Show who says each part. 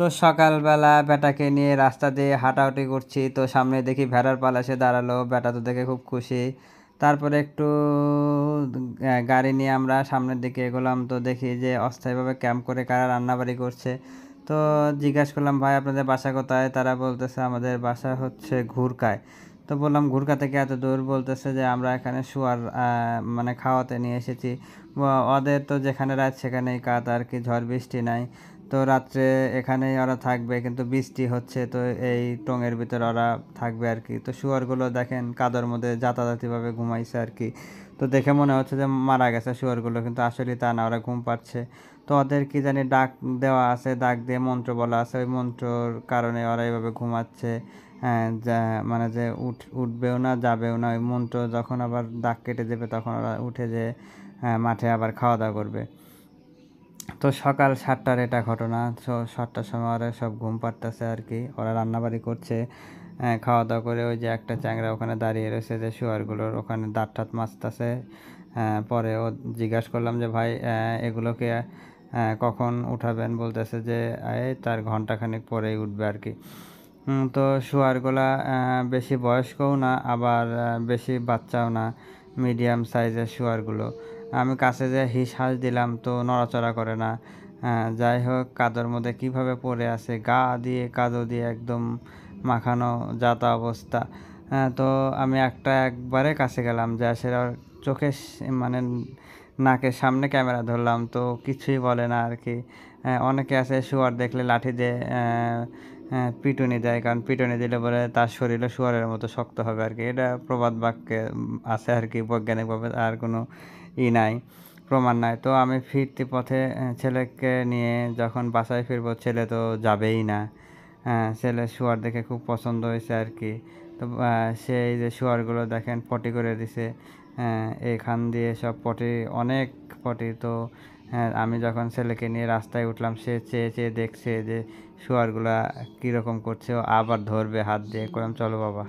Speaker 1: তো সকালবেলা বেটাকে নিয়ে রাস্তা দিয়ে হাঁটাহাঁটি করছি তো সামনে দেখি ভেড়ার পাল এসে দাঁড়ালো বেটা তো দেখে খুব খুশি তারপরে একটু গাড়ি নিয়ে আমরা সামনের দিকে এগোলাম তো দেখি যে অস্থায়ীভাবে ক্যাম্প করে কারা রান্নাবাড়ি করছে তো জিজ্ঞাসা করলাম ভাই আপনাদের বাসা কোথায় তারা বলতেছে আমাদের বাসা হচ্ছে ঘুরকায় তো বললাম ঘুরকা থেকে এত দূর বলতেছে যে আমরা এখানে শুয়ার মানে খাওয়াতে নিয়ে এসেছি ওদের তো যেখানে রাত সেখানেই কাত আর কি ঝড় বৃষ্টি নাই তো রাত্রে এখানেই ওরা থাকবে কিন্তু বৃষ্টি হচ্ছে তো এই টঙের ভিতরে ওরা থাকবে আর কি তো শুয়ারগুলো দেখেন কাদর মধ্যে যাতাযাতিভাবে ঘুমাইছে আর কি তো দেখে মনে হচ্ছে যে মারা গেছে শুয়ারগুলো কিন্তু আসলে তা না ওরা ঘুম পাচ্ছে তো ওদের কি জানি ডাক দেওয়া আছে ডাক দিয়ে মন্ত্র বলা আছে ওই মন্ত্রর কারণে ওরা এইভাবে ঘুমাচ্ছে হ্যাঁ মানে যে উঠ উঠবেও না যাবেও না ওই মন্ত্র যখন আবার ডাক কেটে দেবে তখন ওরা উঠে যে হ্যাঁ, মাঠে আবার খাওয়া দাওয়া করবে তো সকাল সাতটার এটা ঘটনা তো সাতটার সময় ওরা সব ঘুম পাড়তেছে আর কি ওরা রান্নাবাড়ি করছে খাওয়া দাওয়া করে ওই যে একটা চ্যাংরা ওখানে দাঁড়িয়ে রয়েছে যে শুয়ারগুলোর ওখানে দাঁত টাত মাছতেছে পরে ও জিজ্ঞাসা করলাম যে ভাই এগুলোকে কখন উঠাবেন বলতেছে যে এই তার ঘন্টাখানেক পরেই উঠবে আর কি তো শুয়ারগুলা বেশি বয়স্কও না আবার বেশি বাচ্চাও না মিডিয়াম সাইজের শুয়ারগুলো আমি কাছে যে হিস হাস দিলাম তো নড়াচড়া করে না যাই হোক কাদোর মধ্যে কিভাবে পড়ে আছে গা দিয়ে কাদো দিয়ে একদম মাখানো যাতা অবস্থা তো আমি একটা একবারে কাছে গেলাম যা সেটা চোখে মানে নাকের সামনে ক্যামেরা ধরলাম তো কিছুই বলে না আর কি অনেকে আছে শুয়ার দেখলে লাঠি দিয়ে হ্যাঁ পিটুনি দেয় কারণ পিটুনি দিলে পরে তার শরীরে শুয়ারের মতো শক্ত হবে আর কি এটা প্রবাদ বাক্যে আছে আর কি বৈজ্ঞানিকভাবে আর কোনো ই নাই প্রমাণ নাই তো আমি ফিরতি পথে ছেলেকে নিয়ে যখন বাসায় ফিরবো ছেলে তো যাবেই না হ্যাঁ ছেলে শুয়ার দেখে খুব পছন্দ হয়েছে আর কি তো সেই যে শুয়ারগুলো দেখেন পটি করে দিছে এখান দিয়ে সব পটি অনেক পটি তো হ্যাঁ আমি যখন ছেলেকে নিয়ে রাস্তায় উঠলাম সে চেয়ে চেয়ে দেখছে যে শুয়ারগুলা কীরকম করছে ও আবার ধরবে হাত দিয়ে করলাম চলো বাবা